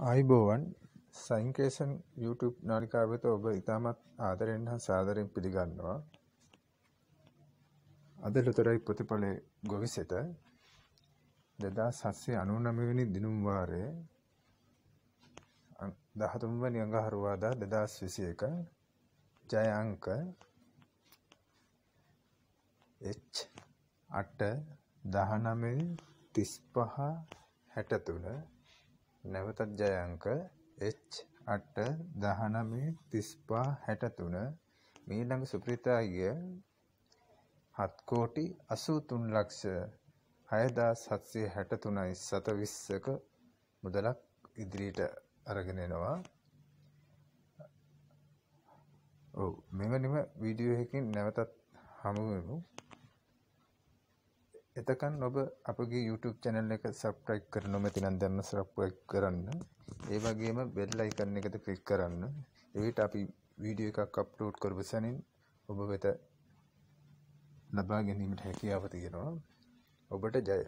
ආයුබෝවන් සයින්කේෂන් YouTube නාලිකාව වෙත ඔබ ඉතාමත් ආදරෙන් හා සාදරයෙන් පිළිගන්නවා. අද ලොතරැයි ප්‍රතිඵලයේ ගොවිසෙට 2799 වෙනි දිනුම් වාරයේ 13 වෙනි අඟහරුවාදා 2021 ජය අංක H 8 19 35 63 නැවතත් ජය අංක H8 19 35 63 මේ ළඟ සුප්‍රීතාගේ 7 කෝටි 83 ලක්ෂ 6763යි 720ක මුදලක් ඉදිරියට අරගෙන එනවා. ඔව් මෙවැනිම වීඩියෝ එකකින් නැවතත් හමු වෙමු. එතකන් ඔබ අපගේ YouTube channel එක subscribe කර නොමැති නම් දැන්ම subscribe කරන්න. ඒ වගේම bell icon එකද click කරන්න. එවිට අපි වීඩියෝ එකක් අප්ලෝඩ් කරපු සැනින් ඔබ වෙත ලබා ගැනීමට හැකියාව තියෙනවා. ඔබට ජය.